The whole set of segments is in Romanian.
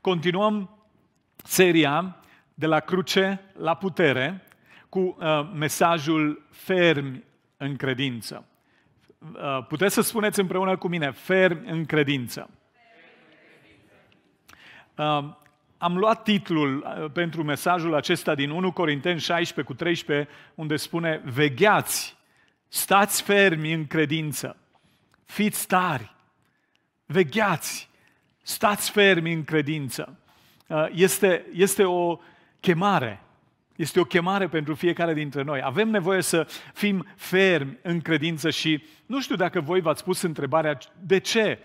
Continuăm seria de la cruce la putere cu uh, mesajul fermi în credință. Uh, puteți să spuneți împreună cu mine, fermi în credință. Uh, am luat titlul uh, pentru mesajul acesta din 1 Corinteni 16 cu 13, unde spune, vegheați, stați fermi în credință, fiți tari, vegheați, Stați fermi în credință. Uh, este, este o chemare. Este o chemare pentru fiecare dintre noi. Avem nevoie să fim fermi în credință și nu știu dacă voi v-ați pus întrebarea de ce?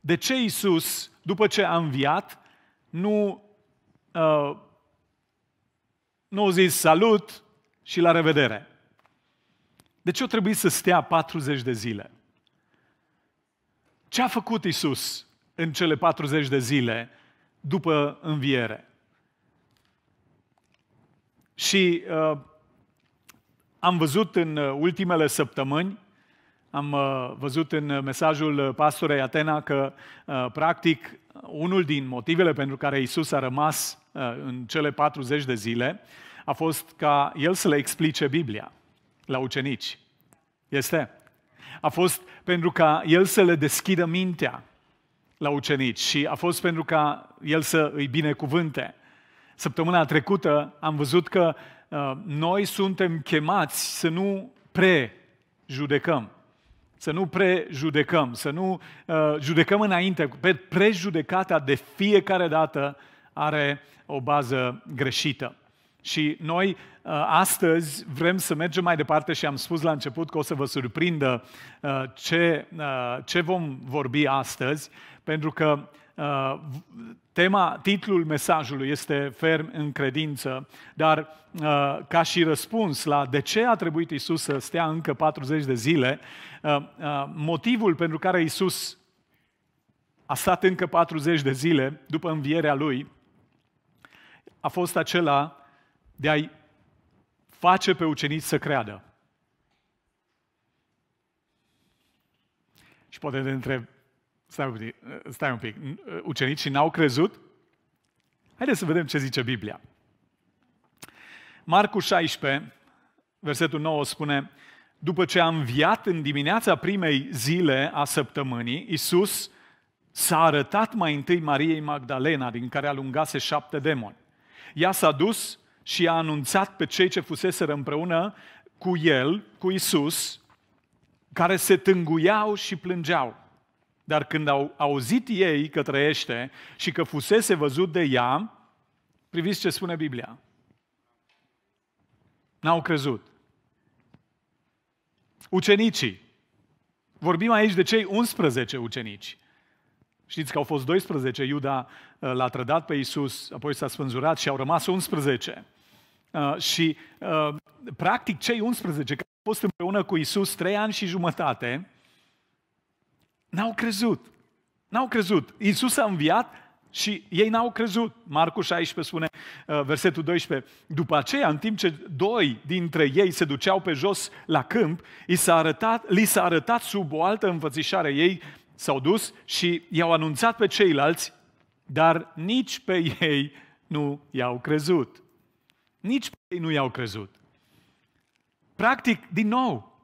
De ce Isus, după ce a înviat, nu, uh, nu au zis salut și la revedere? De ce o trebuie să stea 40 de zile? Ce a făcut Isus în cele 40 de zile după înviere. Și uh, am văzut în uh, ultimele săptămâni, am uh, văzut în uh, mesajul uh, pastorei Atena că, uh, practic, unul din motivele pentru care Isus a rămas uh, în cele 40 de zile a fost ca el să le explice Biblia la ucenici. Este? A fost pentru ca el să le deschidă mintea la ucenici și a fost pentru ca el să îi binecuvânte. Săptămâna trecută am văzut că uh, noi suntem chemați să nu prejudecăm. Să nu prejudecăm, să nu uh, judecăm înainte. Pe prejudecata de fiecare dată are o bază greșită. Și noi uh, astăzi vrem să mergem mai departe și am spus la început că o să vă surprindă uh, ce, uh, ce vom vorbi astăzi, pentru că uh, tema, titlul mesajului este ferm în credință, dar uh, ca și răspuns la de ce a trebuit Isus să stea încă 40 de zile, uh, uh, motivul pentru care Isus a stat încă 40 de zile după învierea lui a fost acela de a-i face pe ucenici să creadă. Și poate te întreb, Stai un pic, eh, stai un pic. Eh, ucenicii n-au crezut? Haideți să vedem ce zice Biblia. Marcu 16, versetul 9 spune, după ce a înviat în dimineața primei zile a săptămânii, Iisus s-a arătat mai întâi Mariei Magdalena, din care alungase șapte demoni. Ea s-a dus și a anunțat pe cei ce fuseseră împreună cu el, cu Isus, care se tânguiau și plângeau. Dar când au auzit ei că trăiește și că fusese văzut de ea, priviți ce spune Biblia. N-au crezut. Ucenicii. Vorbim aici de cei 11 ucenici. Știți că au fost 12, Iuda uh, l-a trădat pe Iisus, apoi s-a spânzurat și au rămas 11. Uh, și uh, practic cei 11 care au fost împreună cu Iisus trei ani și jumătate, N-au crezut. N-au crezut. Iisus a înviat și ei n-au crezut. Marcu 16 spune, uh, versetul 12, după aceea, în timp ce doi dintre ei se duceau pe jos la câmp, i s-a arătat, li s-a arătat sub o altă înfățișare. Ei s-au dus și i-au anunțat pe ceilalți, dar nici pe ei nu i-au crezut. Nici pe ei nu i-au crezut. Practic, din nou,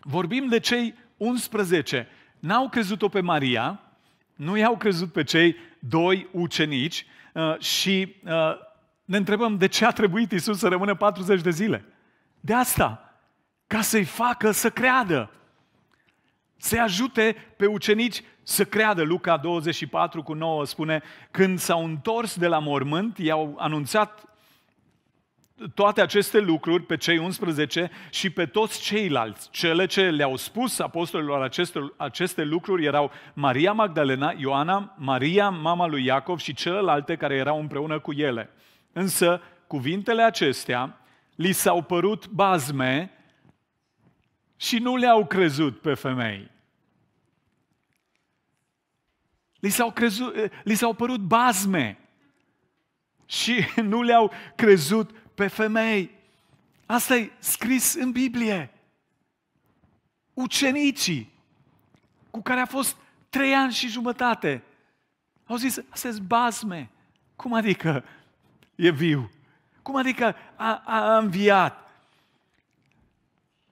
vorbim de cei 11 n-au crezut-o pe Maria, nu i-au crezut pe cei doi ucenici uh, și uh, ne întrebăm de ce a trebuit Isus să rămână 40 de zile. De asta, ca să-i facă să creadă, să-i ajute pe ucenici să creadă. Luca 24 cu 9 spune, când s-au întors de la mormânt, i-au anunțat toate aceste lucruri pe cei 11 și pe toți ceilalți. Cele ce le-au spus apostolilor aceste, aceste lucruri erau Maria Magdalena, Ioana, Maria, mama lui Iacov și celelalte care erau împreună cu ele. Însă cuvintele acestea li s-au părut bazme și nu le-au crezut pe femei. Li s-au, crezut, eh, li s-au părut bazme și nu le-au crezut pe femei. Asta e scris în Biblie. Ucenicii cu care a fost trei ani și jumătate au zis, astea bazme. Cum adică e viu? Cum adică a, a, a înviat?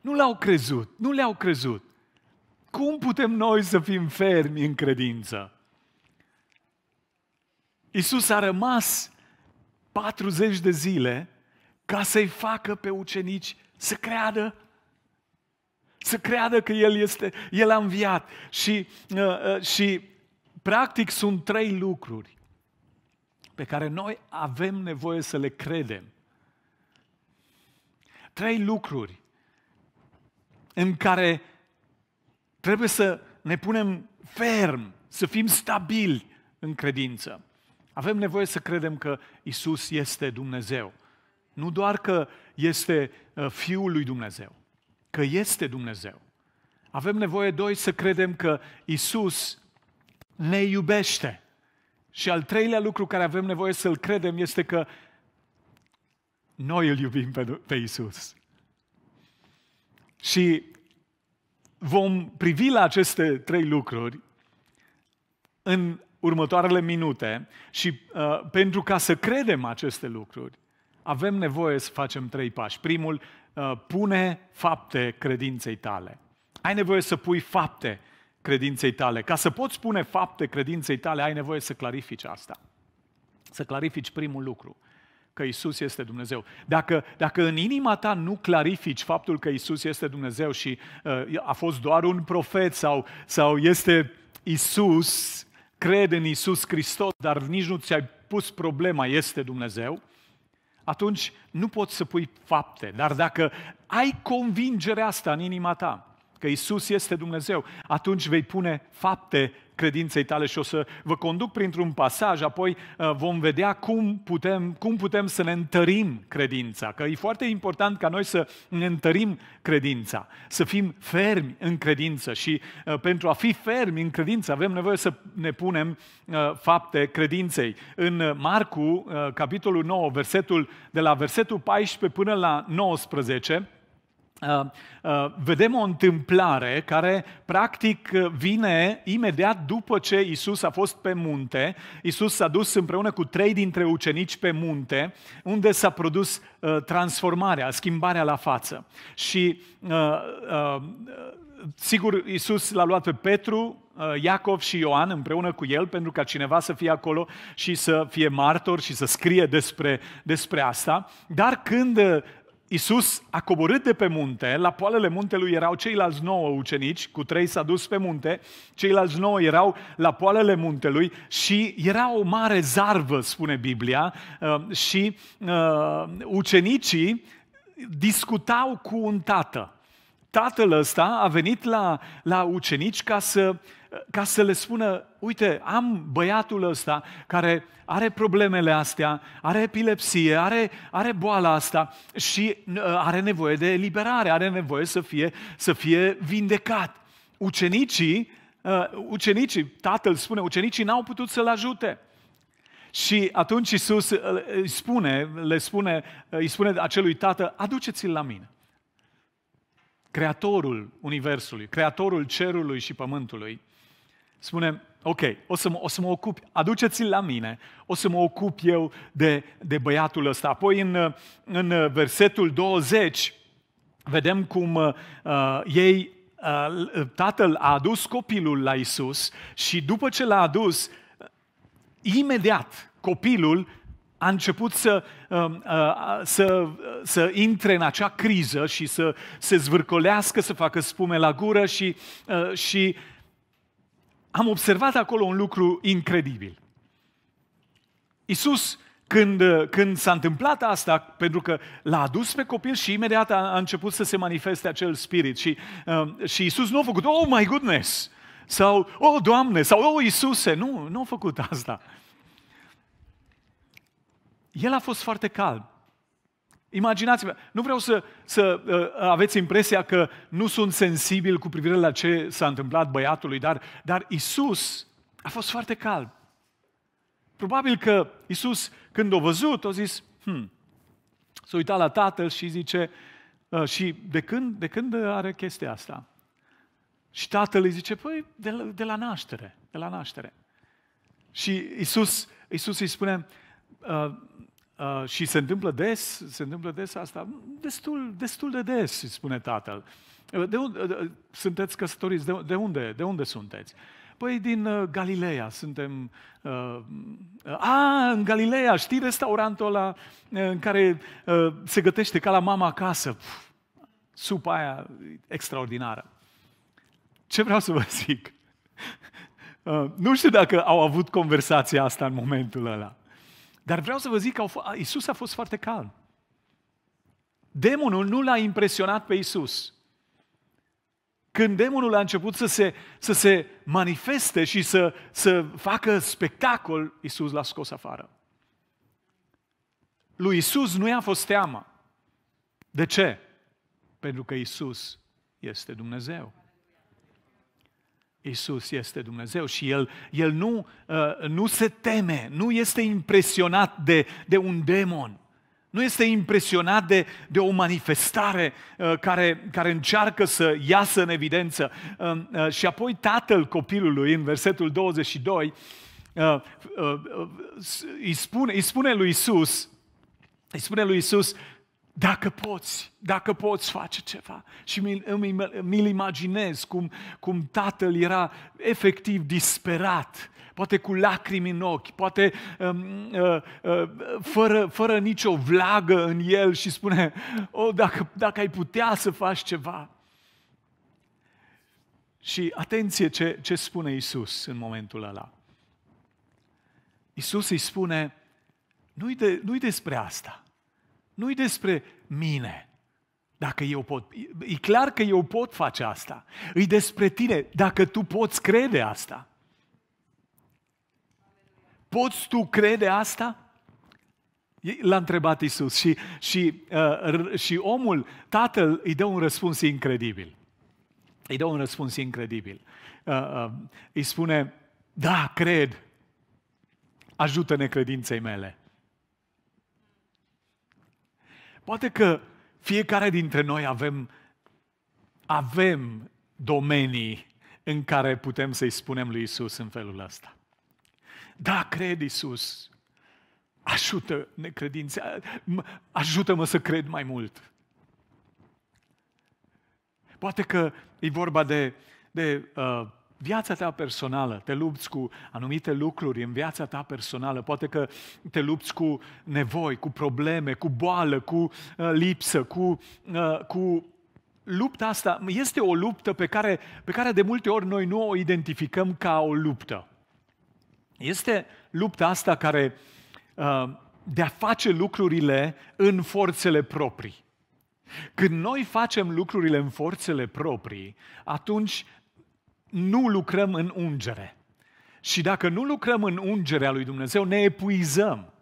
Nu l-au crezut, nu le-au crezut. Cum putem noi să fim fermi în credință? Isus a rămas 40 de zile ca să-i facă pe ucenici să creadă să creadă că El este, El a înviat. Și, uh, uh, și practic sunt trei lucruri pe care noi avem nevoie să le credem. Trei lucruri în care trebuie să ne punem ferm, să fim stabili în credință. Avem nevoie să credem că Isus este Dumnezeu. Nu doar că este uh, Fiul lui Dumnezeu, că este Dumnezeu. Avem nevoie, doi, să credem că Isus ne iubește. Și al treilea lucru care avem nevoie să-l credem este că noi îl iubim pe, pe Isus. Și vom privi la aceste trei lucruri în următoarele minute și uh, pentru ca să credem aceste lucruri, avem nevoie să facem trei pași. Primul, uh, pune fapte credinței tale. Ai nevoie să pui fapte credinței tale. Ca să poți pune fapte credinței tale, ai nevoie să clarifici asta. Să clarifici primul lucru, că Isus este Dumnezeu. Dacă, dacă în inima ta nu clarifici faptul că Isus este Dumnezeu și uh, a fost doar un profet sau, sau este Isus, cred în Isus Hristos, dar nici nu ți-ai pus problema, este Dumnezeu, atunci nu poți să pui fapte. Dar dacă ai convingerea asta în inima ta, că Isus este Dumnezeu, atunci vei pune fapte credinței tale și o să vă conduc printr-un pasaj, apoi uh, vom vedea cum putem, cum putem să ne întărim credința. Că e foarte important ca noi să ne întărim credința, să fim fermi în credință și uh, pentru a fi fermi în credință avem nevoie să ne punem uh, fapte credinței. În Marcu, capitolul 9, versetul, de la versetul 14 până la 19, Uh, uh, vedem o întâmplare care practic vine imediat după ce Isus a fost pe munte. Isus s-a dus împreună cu trei dintre ucenici pe munte, unde s-a produs uh, transformarea, schimbarea la față. Și sigur, Isus l-a luat pe Petru, Iacov și Ioan împreună cu el, pentru ca cineva să fie acolo și să fie martor și să scrie despre, despre asta. Dar când Isus a coborât de pe munte, la poalele muntelui erau ceilalți nouă ucenici, cu trei s-a dus pe munte, ceilalți nouă erau la poalele muntelui și era o mare zarvă, spune Biblia, uh, și uh, ucenicii discutau cu un tată. Tatăl ăsta a venit la, la ucenici ca să uh, ca să le spună, uite, am băiatul ăsta care are problemele astea, are epilepsie, are, are boala asta și ă, are nevoie de eliberare, are nevoie să fie, să fie vindecat. Ucenicii, ă, ucenicii, tatăl spune, ucenicii n-au putut să-l ajute. Și atunci Iisus ă, îi spune, le spune, îi spune acelui tată, aduceți-l la mine. Creatorul Universului, Creatorul Cerului și Pământului, Spune, ok, o să mă, o să mă ocup, aduceți-l la mine, o să mă ocup eu de, de băiatul ăsta. Apoi în, în versetul 20 vedem cum uh, ei, uh, tatăl a adus copilul la Isus și după ce l-a adus, imediat copilul a început să, um, uh, să, să intre în acea criză și să se zvârcolească, să facă spume la gură și, uh, și am observat acolo un lucru incredibil. Iisus, când, când s-a întâmplat asta, pentru că l-a adus pe copil și imediat a, a început să se manifeste acel spirit și, uh, și Iisus nu a făcut, oh my goodness, sau, oh Doamne, sau, oh Iisuse, nu, nu a făcut asta. El a fost foarte calm. Imaginați-vă, nu vreau să, să uh, aveți impresia că nu sunt sensibil cu privire la ce s-a întâmplat băiatului, dar, dar Isus a fost foarte calm. Probabil că Isus, când a văzut, a zis, hmm, s-a uitat la tatăl și zice, uh, și de când, de când are chestia asta? Și tatăl îi zice, păi, de la, de la naștere, de la naștere. Și Isus, Isus îi spune, uh, Uh, și se întâmplă des, se întâmplă des asta, destul, destul de des, îi spune tatăl. Uh, de unde, de, uh, sunteți căsătoriți, de, de unde, de unde sunteți? Păi din uh, Galileea suntem... Uh, uh a, în Galileea, știi restaurantul ăla în care uh, se gătește ca la mama acasă? Pf, supa aia extraordinară. Ce vreau să vă zic? Uh, nu știu dacă au avut conversația asta în momentul ăla. Dar vreau să vă zic că Isus a fost foarte calm. Demonul nu l-a impresionat pe Isus. Când demonul a început să se, să se manifeste și să, să facă spectacol, Isus l-a scos afară. Lui Isus nu i-a fost teamă. De ce? Pentru că Isus este Dumnezeu. Isus este Dumnezeu și El, el nu, uh, nu se teme, nu este impresionat de, de un demon. Nu este impresionat de, de o manifestare uh, care, care încearcă să iasă în evidență. Uh, și apoi tatăl copilului, în versetul 22, îi spune, îi spune lui Isus, îi spune lui Isus, dacă poți, dacă poți face ceva. Și mi-l, mi-l imaginez cum, cum tatăl era efectiv disperat, poate cu lacrimi în ochi, poate um, uh, uh, fără, fără nicio vlagă în el și spune, oh, dacă, dacă ai putea să faci ceva. Și atenție ce, ce spune Isus în momentul ăla. Isus îi spune, nu-i, de, nu-i despre asta nu-i despre mine. Dacă eu pot, e clar că eu pot face asta. E despre tine, dacă tu poți crede asta. Poți tu crede asta? L-a întrebat Isus și, și, uh, și omul, tatăl, îi dă un răspuns incredibil. Îi dă un răspuns incredibil. Uh, uh, îi spune, da, cred, ajută-ne credinței mele. Poate că fiecare dintre noi avem, avem domenii în care putem să-i spunem lui Isus în felul ăsta. Da, cred Isus, ajută necredința, ajută-mă să cred mai mult. Poate că e vorba de, de uh, viața ta personală, te lupți cu anumite lucruri în viața ta personală, poate că te lupți cu nevoi, cu probleme, cu boală, cu uh, lipsă, cu, uh, cu lupta asta este o luptă pe care, pe care de multe ori noi nu o identificăm ca o luptă. Este lupta asta care uh, de a face lucrurile în forțele proprii. Când noi facem lucrurile în forțele proprii, atunci nu lucrăm în ungere. Și dacă nu lucrăm în ungerea lui Dumnezeu, ne epuizăm,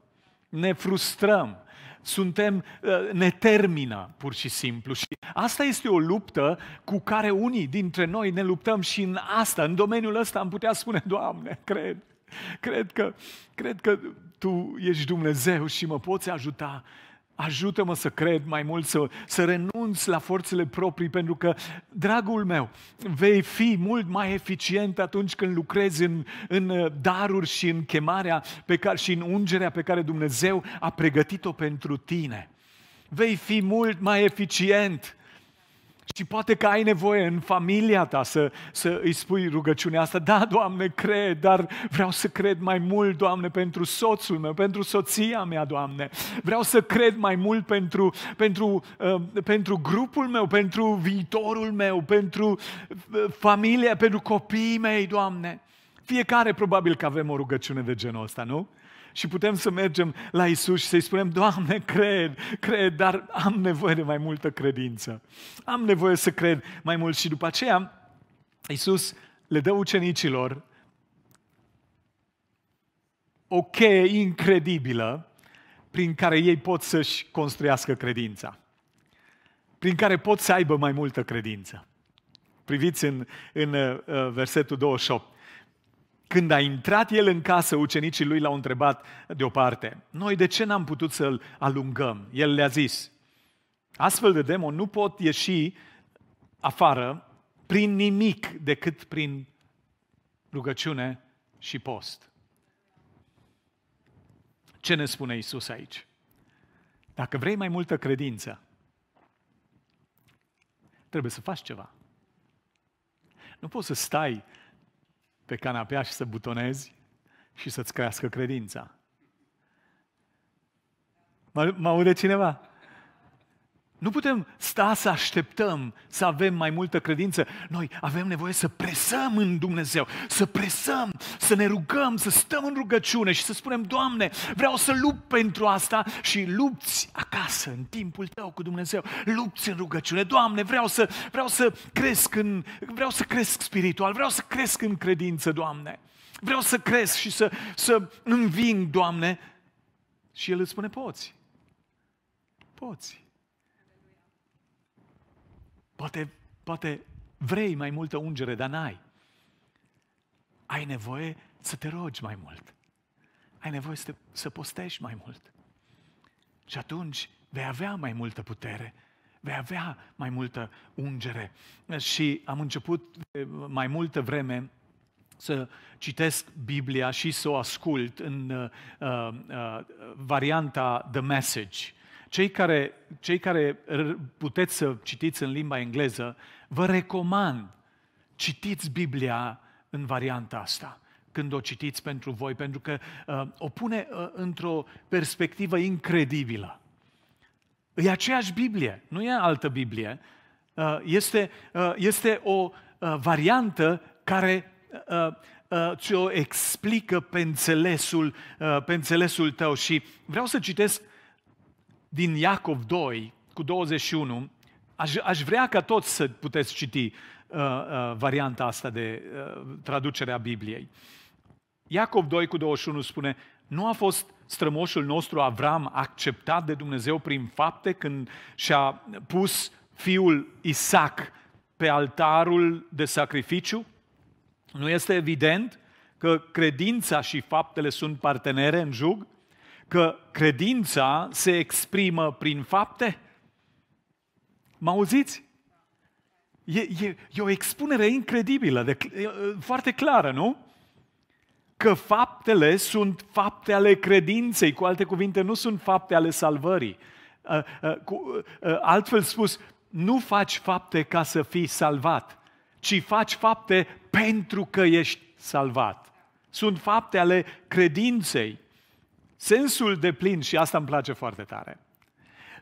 ne frustrăm, suntem, ă, ne termină pur și simplu. Și asta este o luptă cu care unii dintre noi ne luptăm și în asta, în domeniul ăsta am putea spune, Doamne, cred, cred că, cred că Tu ești Dumnezeu și mă poți ajuta Ajută-mă să cred mai mult, să, să renunț la forțele proprii, pentru că, dragul meu, vei fi mult mai eficient atunci când lucrezi în, în uh, daruri și în chemarea pe care, și în ungerea pe care Dumnezeu a pregătit-o pentru tine. Vei fi mult mai eficient și poate că ai nevoie în familia ta să, să îi spui rugăciunea asta. Da, Doamne, cred, dar vreau să cred mai mult, Doamne, pentru soțul meu, pentru soția mea, Doamne. Vreau să cred mai mult pentru, pentru, uh, pentru grupul meu, pentru viitorul meu, pentru uh, pentru copiii mei, Doamne. Fiecare probabil că avem o rugăciune de genul ăsta, nu? Uh, și putem să mergem la Isus și să-i spunem, Doamne, cred, cred, dar am nevoie de mai multă credință. Am nevoie să cred mai mult. Și după aceea, Isus le dă ucenicilor o cheie incredibilă prin care ei pot să-și construiască credința. Prin care pot să aibă mai multă credință. Priviți în, în uh, versetul 28. Când a intrat el în casă, ucenicii lui l-au întrebat deoparte, noi de ce n-am putut să-l alungăm? El le-a zis, astfel de demon nu pot ieși afară prin nimic decât prin rugăciune și post. Ce ne spune Isus aici? Dacă vrei mai multă credință, trebuie să faci ceva. Nu poți să stai pe canapea și să butonezi și să-ți crească credința. Mă aude cineva? Nu putem sta să așteptăm să avem mai multă credință. Noi avem nevoie să presăm în Dumnezeu, să presăm, să ne rugăm, să stăm în rugăciune și să spunem, Doamne, vreau să lupt pentru asta și lupți acasă, în timpul tău cu Dumnezeu. Lupți în rugăciune. Doamne, vreau să, vreau să cresc în, vreau să cresc spiritual, vreau să cresc în credință, Doamne. Vreau să cresc și să, să înving, Doamne. Și El îți spune, poți. Poți Poate, poate vrei mai multă ungere, dar n-ai. Ai nevoie să te rogi mai mult. Ai nevoie să, te, să postești mai mult. Și atunci vei avea mai multă putere, vei avea mai multă ungere. Și am început mai multă vreme să citesc Biblia și să o ascult în uh, uh, varianta The Message. Cei care, cei care puteți să citiți în limba engleză, vă recomand, citiți Biblia în varianta asta când o citiți pentru voi, pentru că uh, o pune uh, într-o perspectivă incredibilă. E aceeași Biblie, nu e altă Biblie. Uh, este, uh, este o uh, variantă care uh, uh, ți-o explică pe înțelesul, uh, pe înțelesul tău. Și vreau să citesc din Iacov 2 cu 21, aș, aș vrea ca toți să puteți citi uh, uh, varianta asta de uh, traducere a Bibliei. Iacov 2 cu 21 spune, nu a fost strămoșul nostru Avram acceptat de Dumnezeu prin fapte când și-a pus fiul Isaac pe altarul de sacrificiu? Nu este evident că credința și faptele sunt partenere în jug? că credința se exprimă prin fapte? Mă auziți? E, e, e o expunere incredibilă, de, e, foarte clară, nu? Că faptele sunt fapte ale credinței, cu alte cuvinte, nu sunt fapte ale salvării. Cu, altfel spus, nu faci fapte ca să fii salvat, ci faci fapte pentru că ești salvat. Sunt fapte ale credinței. Sensul de plin, și asta îmi place foarte tare,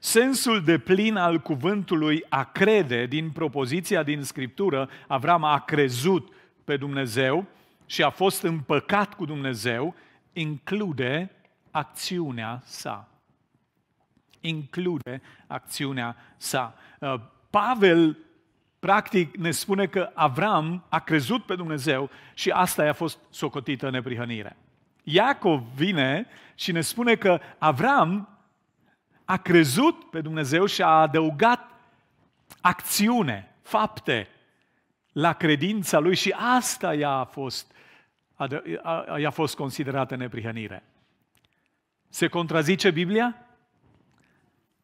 sensul de plin al cuvântului a crede din propoziția din Scriptură, Avram a crezut pe Dumnezeu și a fost împăcat cu Dumnezeu, include acțiunea sa. Include acțiunea sa. Uh, Pavel, practic, ne spune că Avram a crezut pe Dumnezeu și asta i-a fost socotită neprihănire. Iacov vine și ne spune că Avram a crezut pe Dumnezeu și a adăugat acțiune, fapte la credința lui și asta i-a fost, i-a fost considerată neprihănire. Se contrazice Biblia?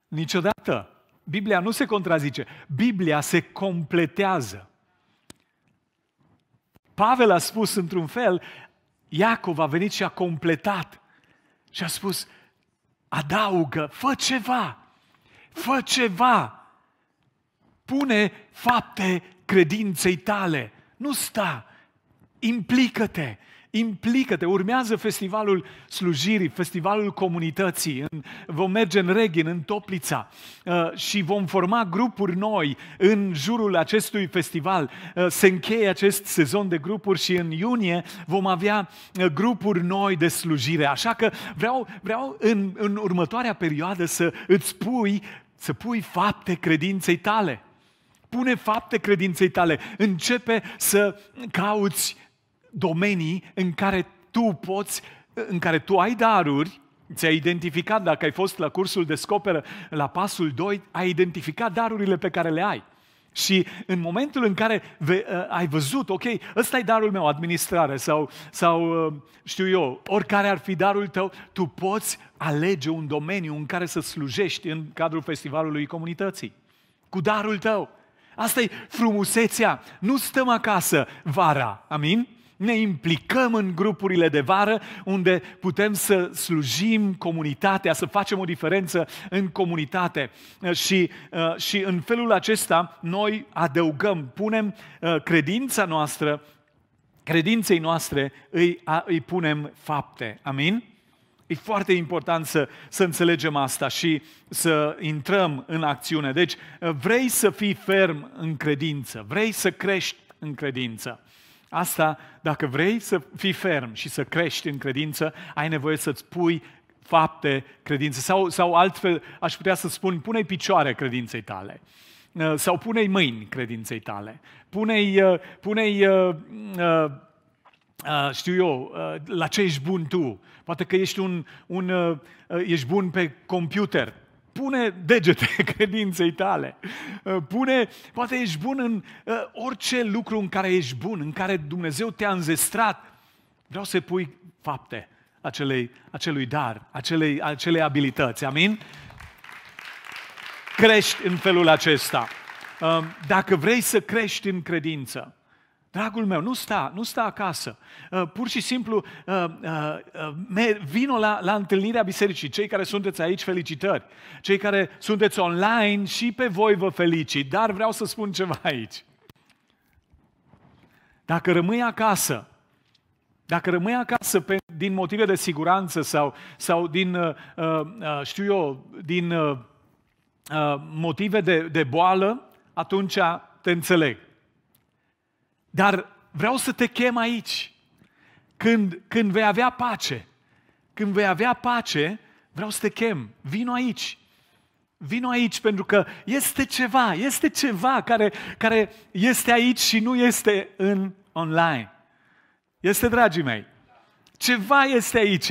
Niciodată. Biblia nu se contrazice. Biblia se completează. Pavel a spus într-un fel, Iacov a venit și a completat și a spus, adaugă, fă ceva, fă ceva, pune fapte credinței tale, nu sta, implică-te, implică-te, urmează festivalul slujirii, festivalul comunității, în, vom merge în Reghin, în Toplița uh, și vom forma grupuri noi în jurul acestui festival. Uh, se încheie acest sezon de grupuri și în iunie vom avea uh, grupuri noi de slujire. Așa că vreau, vreau în, în următoarea perioadă să îți pui, să pui fapte credinței tale pune fapte credinței tale, începe să cauți domenii în care tu poți, în care tu ai daruri, ți-ai identificat, dacă ai fost la cursul Descoperă, la pasul 2, ai identificat darurile pe care le ai. Și în momentul în care ve, uh, ai văzut, ok, ăsta e darul meu, administrare sau, sau uh, știu eu, oricare ar fi darul tău, tu poți alege un domeniu în care să slujești în cadrul festivalului comunității. Cu darul tău. Asta e frumusețea. Nu stăm acasă vara, amin? ne implicăm în grupurile de vară unde putem să slujim comunitatea, să facem o diferență în comunitate. Uh, și, uh, și în felul acesta noi adăugăm, punem uh, credința noastră, credinței noastre îi, îi punem fapte. Amin? E foarte important să, să înțelegem asta și să intrăm în acțiune. Deci, vrei să fii ferm în credință, vrei să crești în credință. Asta, dacă vrei să fii ferm și să crești în credință, ai nevoie să-ți pui fapte credințe. Sau, sau altfel, aș putea să spun, pune picioare credinței tale. Uh, sau pune-i mâini credinței tale. Pune-i, uh, pune-i uh, știu eu, la ce ești bun tu. Poate că ești, un, un, ești bun pe computer, pune degete credinței tale. Uh, pune, poate ești bun în uh, orice lucru în care ești bun, în care Dumnezeu te-a înzestrat. Vreau să pui fapte acelei, acelui dar, acelei, acelei abilități. Amin? Crești în felul acesta. Uh, dacă vrei să crești în credință, Dragul meu, nu sta, nu sta acasă. Uh, pur și simplu uh, uh, vino la, la întâlnirea bisericii. Cei care sunteți aici, felicitări. Cei care sunteți online, și pe voi vă felicit. Dar vreau să spun ceva aici. Dacă rămâi acasă, dacă rămâi acasă pe, din motive de siguranță sau, sau din, știu eu, din motive de, de boală, atunci te înțeleg. Dar vreau să te chem aici. Când, când vei avea pace, când vei avea pace, vreau să te chem. Vino aici. Vino aici pentru că este ceva, este ceva care, care este aici și nu este în online. Este, dragii mei, ceva este aici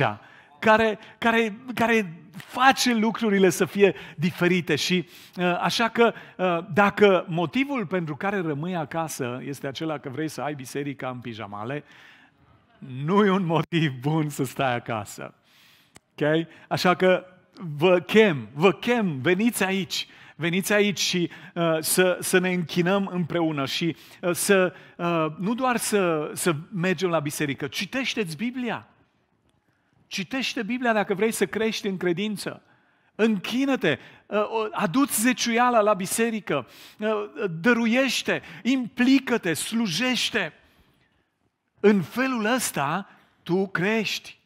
care, care, care face lucrurile să fie diferite. Și uh, așa că uh, dacă motivul pentru care rămâi acasă este acela că vrei să ai biserica în pijamale, nu e un motiv bun să stai acasă. Okay? Așa că vă chem, vă chem, veniți aici. Veniți aici și uh, să, să ne închinăm împreună și uh, să uh, nu doar să, să mergem la biserică, citește-ți Biblia. Citește Biblia dacă vrei să crești în credință. Închină-te, ă, aduți zeciuiala la biserică, ă, ă, dăruiește, implică-te, slujește. În felul ăsta tu crești.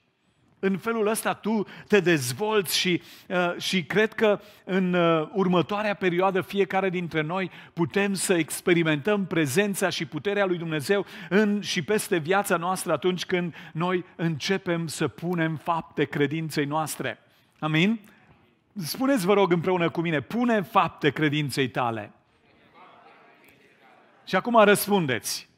În felul ăsta tu te dezvolți și, uh, și cred că în uh, următoarea perioadă fiecare dintre noi putem să experimentăm prezența și puterea lui Dumnezeu în și peste viața noastră atunci când noi începem să punem fapte credinței noastre. Amin? Spuneți, vă rog, împreună cu mine, pune fapte credinței tale. Și acum răspundeți.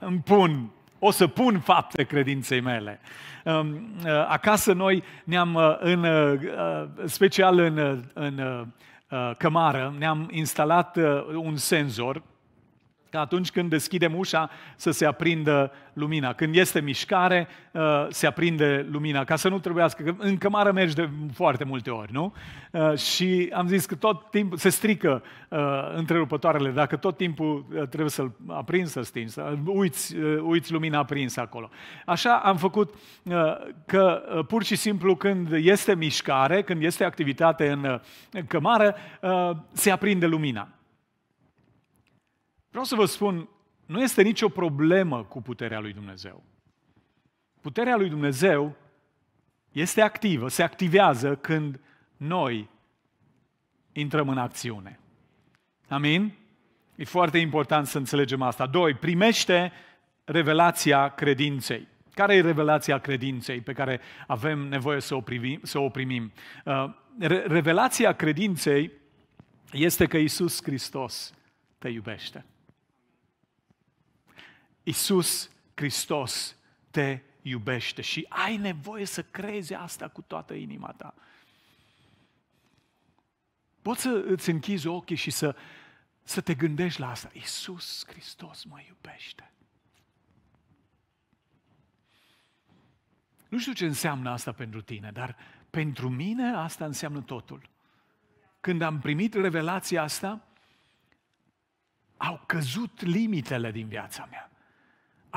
Îmi pun o să pun fapte credinței mele. Um, uh, acasă noi ne-am, uh, în, uh, special în, în cămară, ne-am instalat un senzor ca atunci când deschidem ușa să se aprindă lumina. Când este mișcare, uh, se aprinde lumina. Ca să nu trebuiască, că în cămară mergi de foarte multe ori, nu? Uh, și am zis că tot timpul se strică uh, întrerupătoarele. Dacă tot timpul trebuie să-l aprinzi, să-l stingi, să uiți, uiți lumina aprinsă acolo. Așa am făcut că pur și simplu când este mișcare, când este activitate în cămară, se aprinde lumina. Vreau să vă spun, nu este nicio problemă cu puterea lui Dumnezeu. Puterea lui Dumnezeu este activă, se activează când noi intrăm în acțiune. Amin? E foarte important să înțelegem asta. Doi, primește revelația credinței. Care e revelația credinței pe care avem nevoie să o, privim, să o primim? Uh, revelația credinței este că Isus Hristos te iubește. Isus Hristos te iubește și ai nevoie să crezi asta cu toată inima ta. Poți să îți închizi ochii și să, să te gândești la asta. Iisus Hristos mă iubește. Nu știu ce înseamnă asta pentru tine, dar pentru mine asta înseamnă totul. Când am primit revelația asta, au căzut limitele din viața mea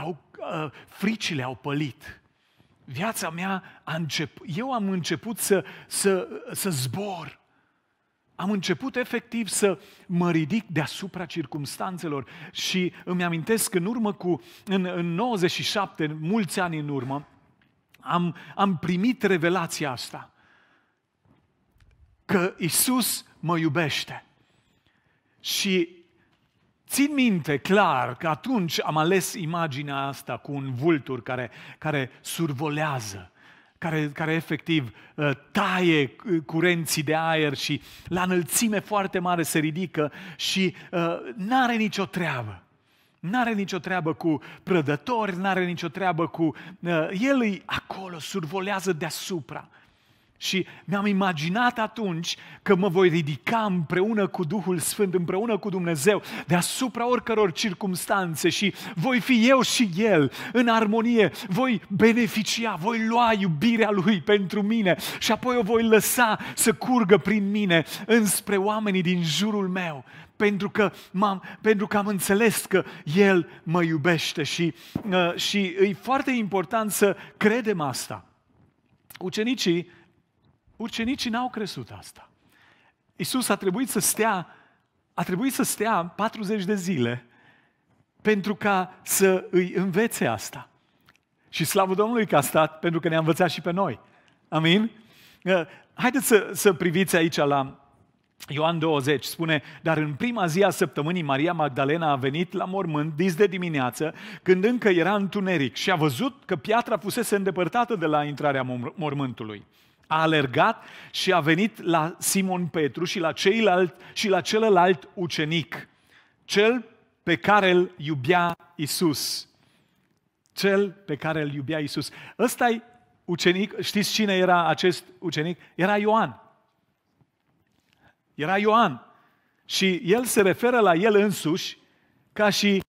au, uh, fricile au pălit. Viața mea a început, eu am început să, să, să zbor. Am început efectiv să mă ridic deasupra circumstanțelor și îmi amintesc în urmă cu, în, în 97, mulți ani în urmă, am, am primit revelația asta că Isus mă iubește. Și Țin minte clar că atunci am ales imaginea asta cu un vultur care, care survolează, care, care efectiv uh, taie curenții de aer și la înălțime foarte mare se ridică și uh, n-are nicio treabă. N-are nicio treabă cu prădători, n-are nicio treabă cu... Uh, el îi acolo, survolează deasupra. Uh, și mi-am imaginat atunci că mă voi ridica împreună cu Duhul Sfânt, împreună cu Dumnezeu, deasupra oricăror circumstanțe și voi fi eu și El în armonie, voi beneficia, voi lua iubirea Lui pentru mine și apoi o voi lăsa să curgă prin mine înspre oamenii din jurul meu, pentru că, am pentru că am înțeles că El mă iubește și, uh, și e foarte important să credem asta. Ucenicii Ucenicii n-au crezut asta. Iisus a trebuit să stea, a trebuit să stea 40 de zile pentru ca să îi învețe asta. Și slavă Domnului că a stat, pentru că ne-a învățat și pe noi. Amin? Ă, haideți să, să priviți aici la Ioan 20 spune, dar în prima zi a săptămânii Maria Magdalena a venit la mormânt dis de dimineață, când încă era întuneric și a văzut că piatra fusese îndepărtată de la intrarea mormântului a alergat și a venit la Simon Petru și la, ceilalt, și la celălalt ucenic, cel pe care îl iubea Isus. Cel pe care îl iubea Isus. ăsta e ucenic, știți cine era acest ucenic? Era Ioan. Era Ioan. Și el se referă la el însuși ca și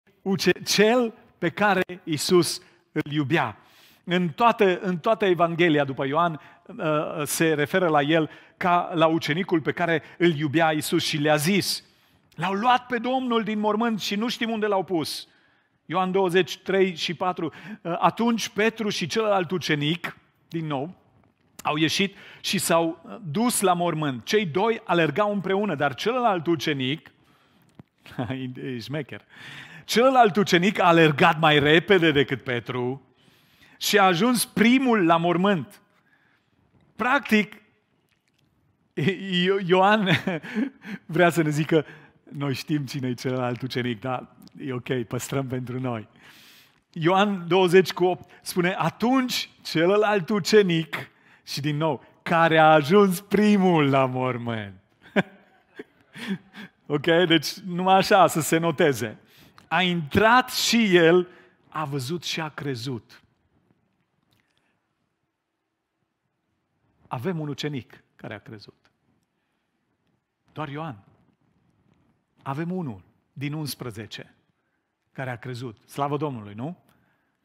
cel pe care Isus îl iubea în toată, în toată Evanghelia după Ioan uh, uh, se referă la el ca la ucenicul pe care îl iubea Isus și le-a zis. L-au luat pe Domnul din mormânt și nu știm unde l-au pus. Ioan 23 și 4. Uh, Atunci Petru și celălalt ucenic, din nou, au ieșit și s-au dus la mormânt. Cei doi alergau împreună, dar celălalt ucenic, e șmecher, celălalt ucenic a alergat mai repede decât Petru și a ajuns primul la mormânt. Practic, Ioan vrea să ne zică, noi știm cine e celălalt ucenic, dar e ok, păstrăm pentru noi. Ioan 20 cu 8 spune, atunci celălalt ucenic, și din nou, care a ajuns primul la mormânt. ok? Deci numai așa să se noteze. A intrat și el, a văzut și a crezut. avem un ucenic care a crezut. Doar Ioan. Avem unul din 11 care a crezut. Slavă Domnului, nu?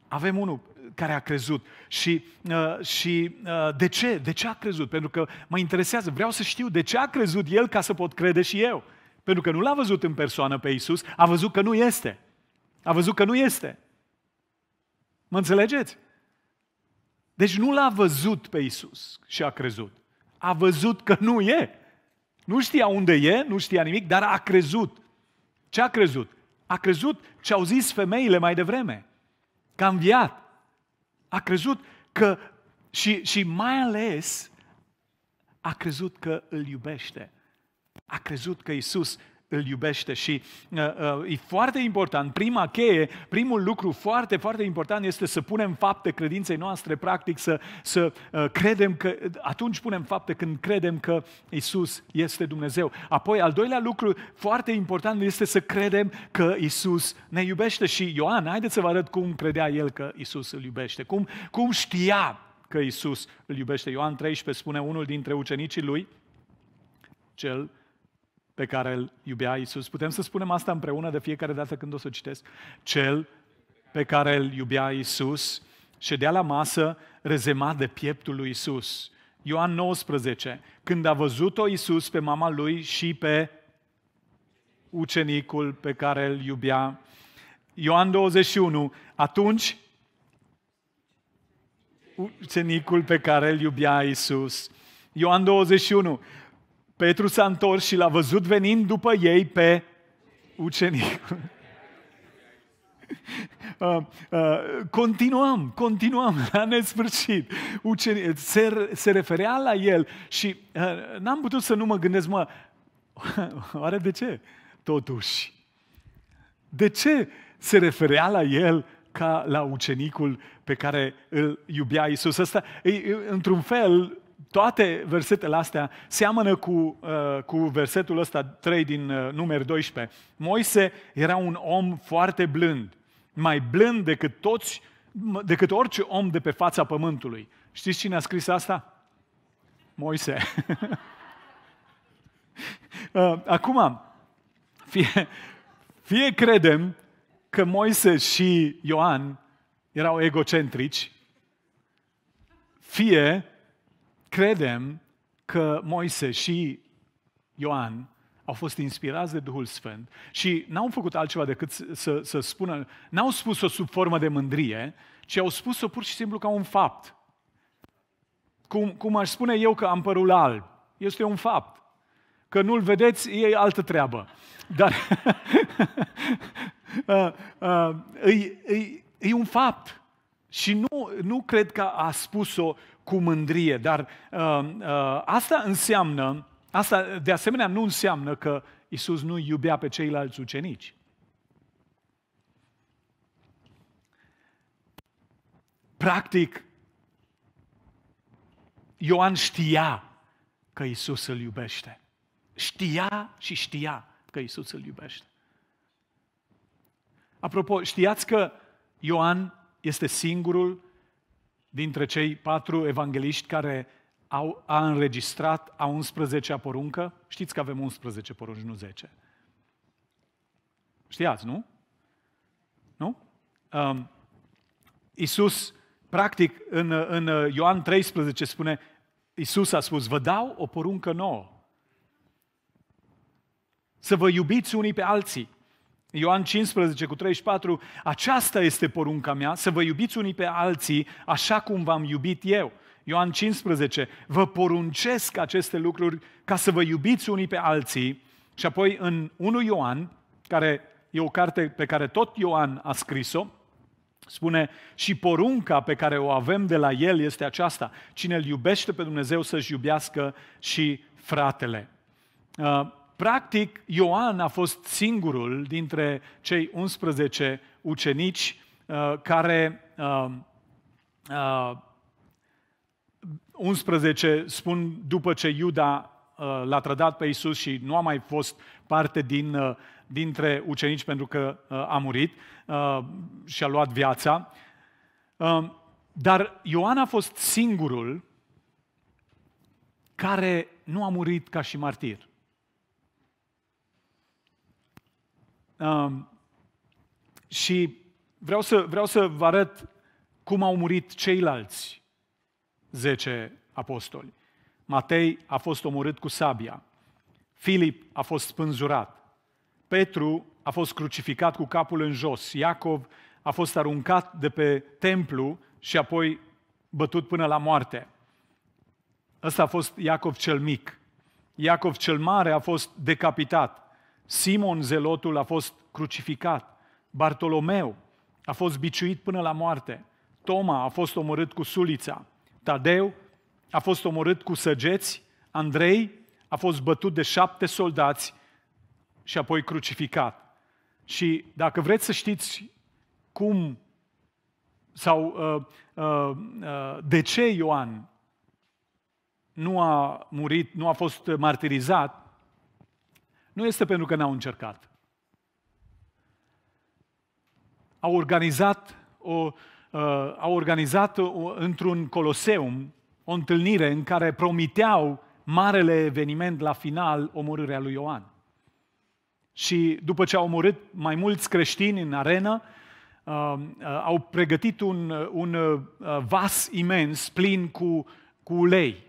Avem unul care a crezut. Și, uh, și uh, de ce? De ce a crezut? Pentru că mă interesează, vreau să știu de ce a crezut el ca să pot crede și eu. Pentru că nu l-a văzut în persoană pe Isus, a văzut că nu este. A văzut că nu este. Mă înțelegeți? Deci nu l-a văzut pe Isus și a crezut. A văzut că nu e. Nu știa unde e, nu știa nimic, dar a crezut. Ce a crezut? A crezut ce au zis femeile mai devreme. Că a înviat. A crezut că și, și mai ales a crezut că îl iubește. A crezut că Isus îl iubește și uh, uh, e foarte important, prima cheie, primul lucru foarte, foarte important este să punem fapte credinței noastre, practic să, să uh, credem că, atunci punem fapte când credem că Isus este Dumnezeu. Apoi, al doilea lucru foarte important este să credem că Isus ne iubește și Ioan, haideți să vă arăt cum credea el că Isus îl iubește, cum, cum știa că Isus îl iubește. Ioan 13 spune unul dintre ucenicii lui, cel pe care îl iubea Isus. Putem să spunem asta împreună de fiecare dată când o să o citesc? Cel pe care îl iubea Isus ședea la masă rezemat de pieptul lui Isus. Ioan 19, când a văzut-o Isus pe mama lui și pe ucenicul pe care îl iubea. Ioan 21, atunci ucenicul pe care îl iubea Isus. Ioan 21, Petru s-a întors și l-a văzut venind după ei pe ucenic. Uh, uh, continuăm, continuăm la nesfârșit. Ucenic, se, se referea la el și uh, n-am putut să nu mă gândesc, mă, oare de ce? Totuși, de ce se referea la el ca la ucenicul pe care îl iubea Iisus? Asta, într-un fel, toate versetele astea seamănă cu, uh, cu versetul ăsta 3 din uh, numer 12. Moise era un om foarte blând, mai blând decât toți, decât orice om de pe fața pământului. Știți cine a scris asta? Moise. uh, acum, fie, fie credem că Moise și Ioan erau egocentrici, fie Credem că Moise și Ioan au fost inspirați de Duhul Sfânt și n-au făcut altceva decât să, să spună, n-au spus-o sub formă de mândrie, ci au spus-o pur și simplu ca un fapt. Cum, cum aș spune eu că am părul alb, este un fapt. Că nu-l vedeți, e altă treabă. Dar e, e, e un fapt. Și nu, nu cred că a spus-o cu mândrie. Dar uh, uh, asta înseamnă, asta de asemenea nu înseamnă că Isus nu iubea pe ceilalți ucenici. Practic, Ioan știa că Isus îl iubește. Știa și știa că Isus îl iubește. Apropo, știați că Ioan este singurul dintre cei patru evangeliști care au, a înregistrat a 11-a poruncă? Știți că avem 11 porunci, nu 10. Știați, nu? Nu? Um, Iisus, practic, în, în Ioan 13 spune, Iisus a spus, vă dau o poruncă nouă. Să vă iubiți unii pe alții. Ioan 15 cu 34, aceasta este porunca mea, să vă iubiți unii pe alții așa cum v-am iubit eu. Ioan 15, vă poruncesc aceste lucruri ca să vă iubiți unii pe alții. Și apoi în 1 Ioan, care e o carte pe care tot Ioan a scris-o, spune și porunca pe care o avem de la el este aceasta. Cine îl iubește pe Dumnezeu să-și iubească și fratele. Uh, Practic, Ioan a fost singurul dintre cei 11 ucenici uh, care um, uh, uh, 11 spun după ce Iuda uh, l-a trădat pe Isus și nu a mai fost parte din, uh, dintre ucenici pentru că uh, a murit uh, și a luat viața. Uh, dar Ioan a fost singurul care nu a murit ca și martir. Um, și vreau să, vreau să vă arăt cum au murit ceilalți zece apostoli. Matei a fost omorât cu sabia. Filip a fost spânzurat. Petru a fost crucificat cu capul în jos. Iacov a fost aruncat de pe templu și apoi bătut până la moarte. Ăsta a fost Iacov cel mic. Iacov cel mare a fost decapitat. Simon Zelotul a fost crucificat, Bartolomeu a fost biciuit până la moarte, Toma a fost omorât cu sulița, Tadeu a fost omorât cu săgeți, Andrei a fost bătut de șapte soldați și apoi crucificat. Și dacă vreți să știți cum sau uh, uh, uh, de ce Ioan nu a murit, nu a fost martirizat, nu este pentru că n-au încercat. Au organizat, o, uh, au organizat o, într-un coloseum o întâlnire în care promiteau marele eveniment la final, omorârea lui Ioan. Și după ce au omorât mai mulți creștini în arenă, uh, uh au pregătit un, un uh, vas imens plin cu, cu ulei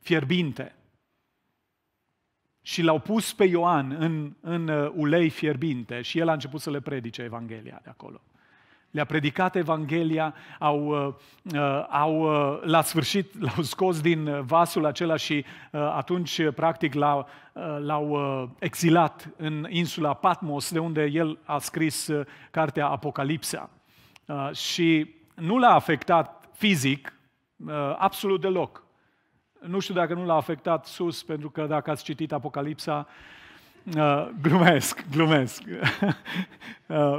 fierbinte și l-au pus pe Ioan în, în uh, ulei fierbinte și el a început să le predice Evanghelia de acolo. Le-a predicat Evanghelia, au, uh, uh, au, la sfârșit l-au scos din vasul acela și atunci, practic, l-au, l-au exilat în insula Patmos, de unde el a scris cartea Apocalipsa. Și nu l-a afectat fizic absolut deloc nu știu dacă nu l-a afectat sus, pentru că dacă ați citit Apocalipsa, uh, glumesc, glumesc. Uh,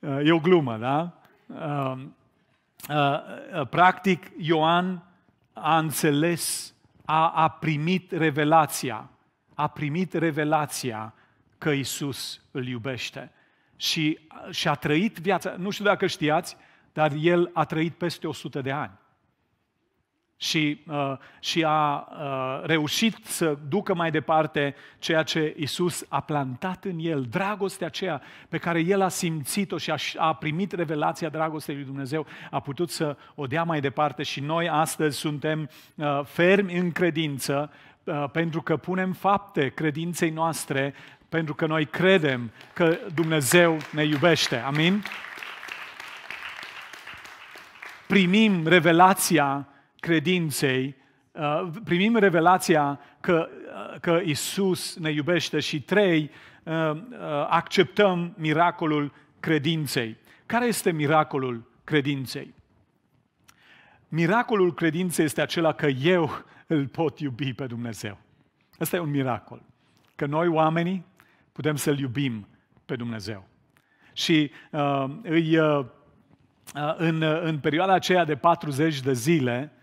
uh, e o glumă, da? Um, practic, Ioan a înțeles, a, a primit revelația, a primit revelația că Isus îl iubește. Și, și a trăit viața, nu știu dacă știați, dar el a trăit peste 100 de ani și, uh, și a uh, reușit să ducă mai departe ceea ce Isus a plantat în el, dragostea aceea pe care el a simțit-o și a, a primit revelația dragostei lui Dumnezeu, a putut să o dea mai departe și noi astăzi suntem uh, fermi în credință uh, pentru că punem fapte credinței noastre, pentru că noi credem că Dumnezeu ne iubește. Amin? Primim revelația credinței, uh, primim revelația că, uh, că Isus ne iubește și trei, uh, acceptăm miracolul credinței. Care este miracolul credinței? Miracolul credinței este acela că eu îl pot iubi pe Dumnezeu. Asta e un miracol. Că noi oamenii putem să-L iubim pe Dumnezeu. Și uh, îi, uh, în, în perioada aceea de 40 de zile, uh,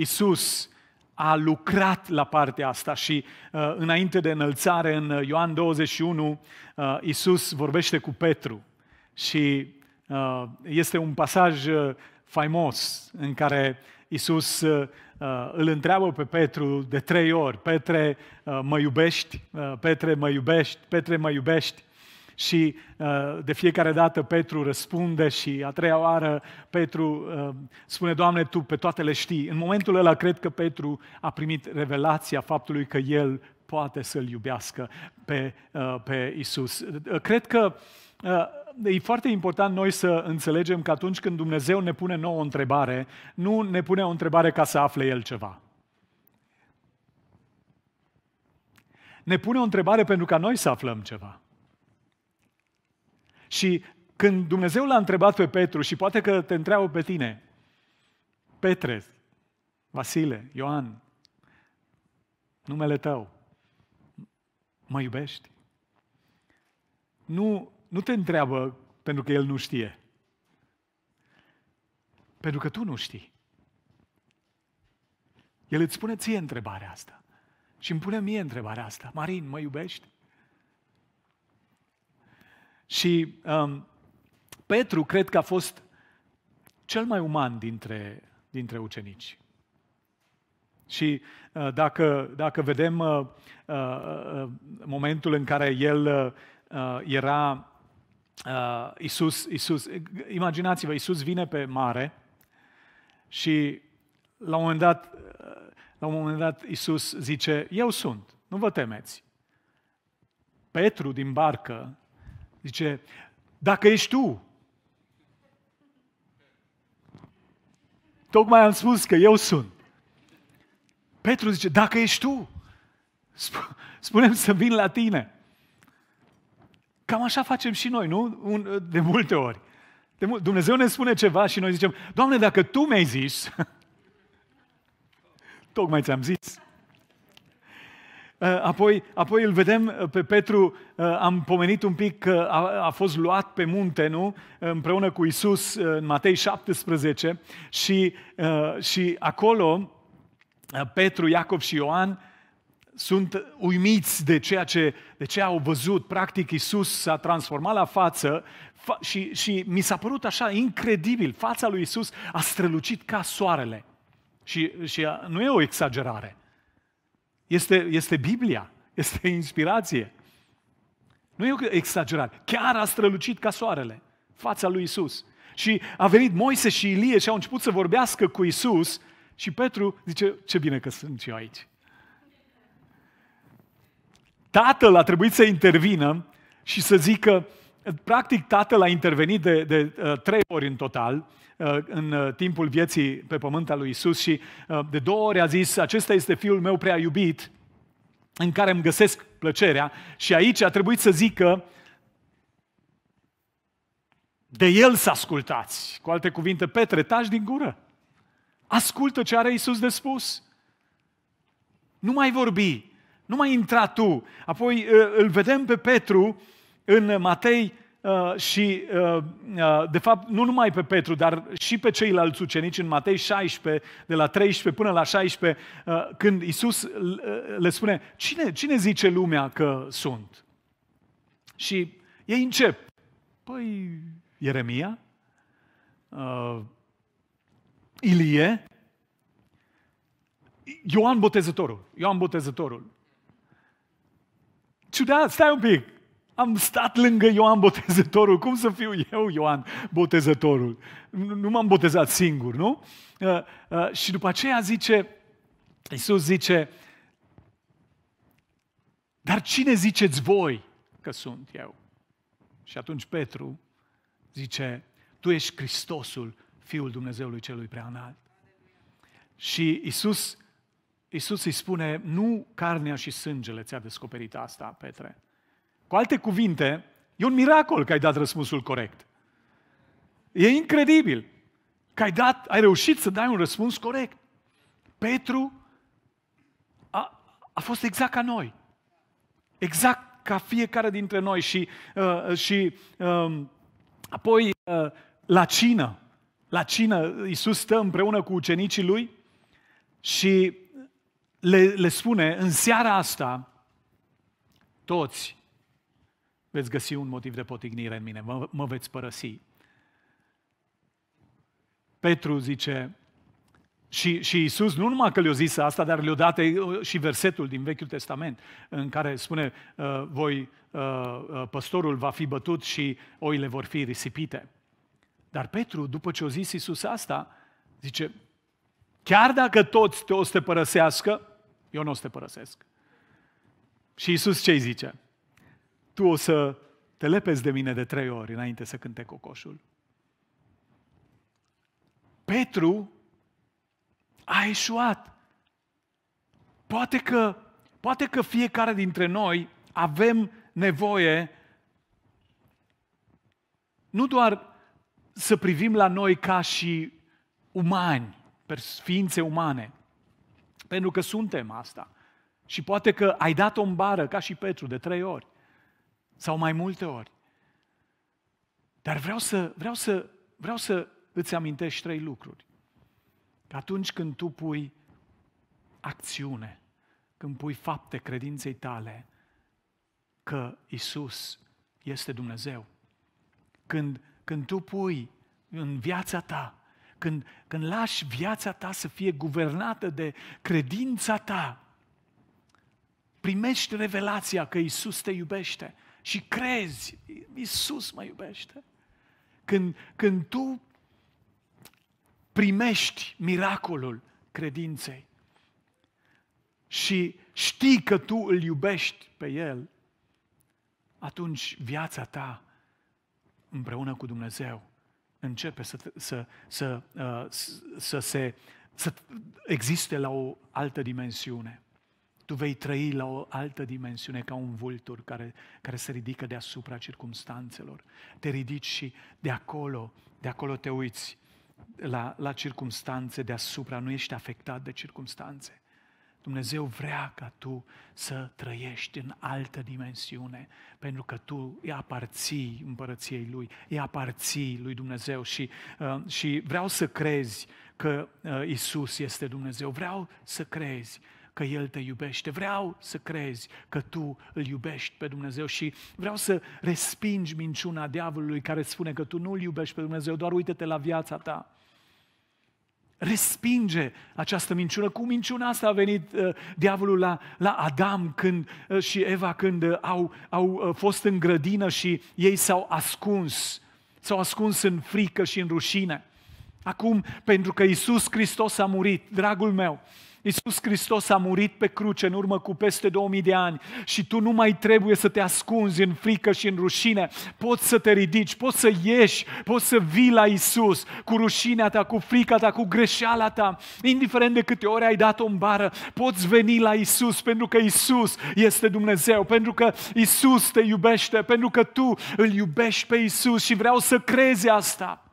Isus a lucrat la partea asta și uh, înainte de înălțare, în uh, Ioan 21, uh, Isus vorbește cu Petru și uh, este un pasaj uh, faimos în care Isus uh, uh, îl întreabă pe Petru de trei ori, Petre, uh, mă iubești? Uh, Petre, mă iubești? Petre, mă iubești? Și uh, de fiecare dată Petru răspunde și a treia oară Petru uh, spune, Doamne, Tu pe toate le știi. În momentul ăla cred că Petru a primit revelația faptului că el poate să-L iubească pe, uh, pe Isus. Cred că e foarte important noi să înțelegem că atunci când Dumnezeu ne pune nouă o întrebare, nu ne pune o întrebare ca să afle El ceva. Ne pune o întrebare pentru ca noi să aflăm ceva. Și când Dumnezeu l-a întrebat pe Petru și poate că te întreabă pe tine, Petre, Vasile, Ioan, numele tău, mă iubești? Nu, nu te întreabă pentru că el nu știe. Pentru că tu nu știi. El îți spune ție întrebarea asta. Și îmi pune mie întrebarea asta. Marin, mă iubești? Și um, Petru cred că a fost cel mai uman dintre, dintre ucenici. Și uh, dacă, dacă vedem uh, uh, uh momentul în care el uh, uh, era Isus, Isus, imaginați-vă, Isus vine pe mare și la un moment dat, la un moment dat Isus zice, eu sunt, nu vă temeți. Petru din barcă Zice, dacă ești tu, tocmai am spus că eu sunt. Petru zice, dacă ești tu, sp- spunem să vin la tine. Cam așa facem și noi, nu? De multe ori. De mult, Dumnezeu ne spune ceva și noi zicem, Doamne, dacă Tu mi-ai zis, tocmai ți-am zis. Eh, apoi, apoi îl vedem eh, pe Petru, eh, am pomenit un pic că a, a fost luat pe munte, nu? Împreună cu Isus în Matei 17 și, și acolo Petru, Iacob și Ioan sunt uimiți de ceea ce, de ce au văzut. Practic, Isus s-a transformat la față fa- și, și mi s-a părut așa incredibil. Fața lui Isus a strălucit ca soarele. Și, și nu e o exagerare. Este, este Biblia, este inspirație. Nu e exagerat. Chiar a strălucit ca soarele fața lui Isus. Și a venit Moise și Ilie și au început să vorbească cu Isus și Petru zice, ce bine că sunt eu aici. Tatăl a trebuit să intervină și să zică, Practic, tatăl a intervenit de, de uh, trei ori în total uh, în uh, timpul vieții pe pământ al lui Isus și uh, de două ori a zis, acesta este fiul meu prea iubit, în care îmi găsesc plăcerea și aici a trebuit să zică de el să ascultați. Cu alte cuvinte, Petre, taci din gură. Ascultă ce are Isus de spus. Nu mai vorbi, nu mai intra tu. Apoi uh, îl vedem pe Petru în Matei uh, și, uh, uh, de fapt, nu numai pe Petru, dar și pe ceilalți ucenici în Matei 16, de la 13 până la 16, când Isus le spune, cine, cine zice lumea că sunt? Și ei încep, păi, Ieremia, Ilie, Ioan Botezătorul, Ioan Botezătorul. Ciudat, stai un pic, am stat lângă Ioan Botezătorul, cum să fiu eu Ioan Botezătorul? Nu m-am botezat singur, nu? Uh, uh, și după aceea zice, Iisus zice, dar cine ziceți voi că sunt eu? Și atunci Petru zice, tu ești Hristosul, Fiul Dumnezeului Celui Preanalt. Și Iisus, Isus îi spune, nu carnea și sângele ți-a descoperit asta, Petre, cu alte cuvinte, e un miracol că ai dat răspunsul corect. E incredibil că ai, dat, ai reușit să dai un răspuns corect. Petru a, a fost exact ca noi. Exact ca fiecare dintre noi și, uh, uh și uh, apoi uh, la cină. La cină Iisus stă împreună cu ucenicii lui și le, le spune în seara asta toți veți găsi un motiv de potignire în mine, mă, mă veți părăsi. Petru zice, și, și Iisus nu numai că le-a zis asta, dar le-a dat uh, și versetul din Vechiul Testament, în care spune, uh, voi, uh, uh, păstorul va fi bătut și oile vor fi risipite. Dar Petru, după ce a zis Iisus asta, zice, chiar dacă toți te o să te părăsească, eu nu o să te părăsesc. Și Iisus ce zice? tu o să te lepezi de mine de trei ori înainte să cânte cocoșul. Petru a eșuat. Poate că, poate că fiecare dintre noi avem nevoie nu doar să privim la noi ca și umani, ființe umane, pentru că suntem asta. Și poate că ai dat o bară, ca și Petru, de trei ori. Sau mai multe ori. Dar vreau să, vreau să, vreau să îți amintești trei lucruri. Că atunci când tu pui acțiune, când pui fapte credinței tale că Isus este Dumnezeu, când, când tu pui în viața ta, când, când lași viața ta să fie guvernată de credința ta, primești revelația că Isus te iubește, și crezi, Iisus mă iubește. Când, când tu primești miracolul credinței și știi că tu îl iubești pe El, atunci viața ta împreună cu Dumnezeu începe să, să, să, uh, să, să, se, să existe la o altă dimensiune tu vei trăi la o altă dimensiune, ca un vultur care, care se ridică deasupra circumstanțelor. Te ridici și de acolo, de acolo te uiți la, la circumstanțe, deasupra, nu ești afectat de circumstanțe. Dumnezeu vrea ca tu să trăiești în altă dimensiune, pentru că tu îi aparții împărăției Lui, îi aparții Lui Dumnezeu și, uh, și vreau să crezi că uh, Isus este Dumnezeu, vreau să crezi că El te iubește. Vreau să crezi că tu îl iubești pe Dumnezeu și vreau să respingi minciuna diavolului care spune că tu nu îl iubești pe Dumnezeu, doar uite-te la viața ta. Respinge această minciună. Cu minciuna asta a venit uh, diavolul la, la Adam când, uh, și Eva când uh, au, au uh, fost în grădină și ei s-au ascuns. S-au ascuns în frică și în rușine. Acum, pentru că Isus Hristos a murit, dragul meu, Iisus Hristos a murit pe cruce în urmă cu peste 2000 de ani și tu nu mai trebuie să te ascunzi în frică și în rușine. Poți să te ridici, poți să ieși, poți să vii la Iisus cu rușinea ta, cu frica ta, cu greșeala ta. Indiferent de câte ori ai dat-o în bară, poți veni la Iisus pentru că Iisus este Dumnezeu, pentru că Iisus te iubește, pentru că tu îl iubești pe Iisus și vreau să crezi asta.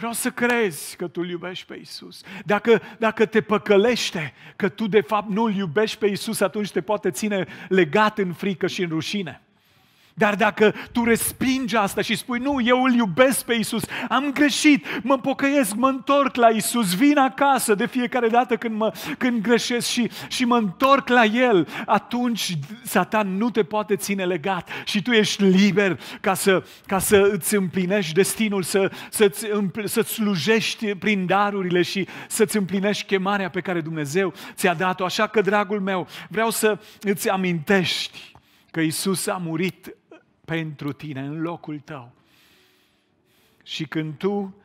Vreau să crezi că tu îl iubești pe Isus. Dacă, dacă te păcălește că tu de fapt nu îl iubești pe Isus, atunci te poate ține legat în frică și în rușine. Dar dacă tu respingi asta și spui, nu, eu îl iubesc pe Isus, am greșit, mă pocăiesc, mă întorc la Isus, vin acasă de fiecare dată când, mă, când greșesc și, și mă întorc la El, atunci Satan nu te poate ține legat și tu ești liber ca să, ca să îți împlinești destinul, să, să-ți, să-ți slujești prin darurile și să-ți împlinești chemarea pe care Dumnezeu ți-a dat-o. Așa că, dragul meu, vreau să îți amintești că Isus a murit pentru tine, în locul tău. Și când tu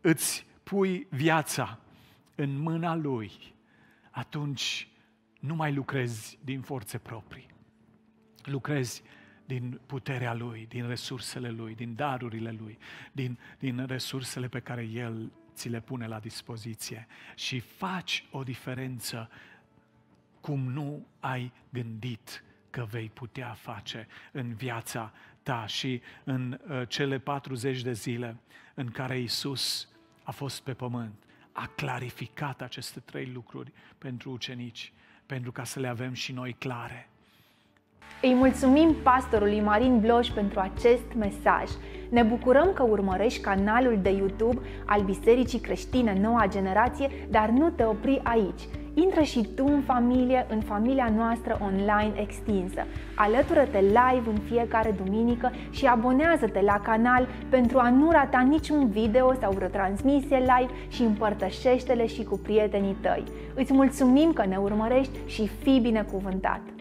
îți pui viața în mâna Lui, atunci nu mai lucrezi din forțe proprii. Lucrezi din puterea Lui, din resursele Lui, din darurile Lui, din, din resursele pe care El ți le pune la dispoziție și faci o diferență cum nu ai gândit că vei putea face în viața ta și în uh, cele 40 de zile în care Isus a fost pe pământ. A clarificat aceste trei lucruri pentru ucenici, pentru ca să le avem și noi clare. Îi mulțumim pastorului Marin Bloș pentru acest mesaj. Ne bucurăm că urmărești canalul de YouTube al Bisericii Creștine Noua Generație, dar nu te opri aici Intră și tu în familie, în familia noastră online extinsă. Alătură-te live în fiecare duminică și abonează-te la canal pentru a nu rata niciun video sau vreo transmisie live și împărtășește-le și cu prietenii tăi. Îți mulțumim că ne urmărești și fii binecuvântat!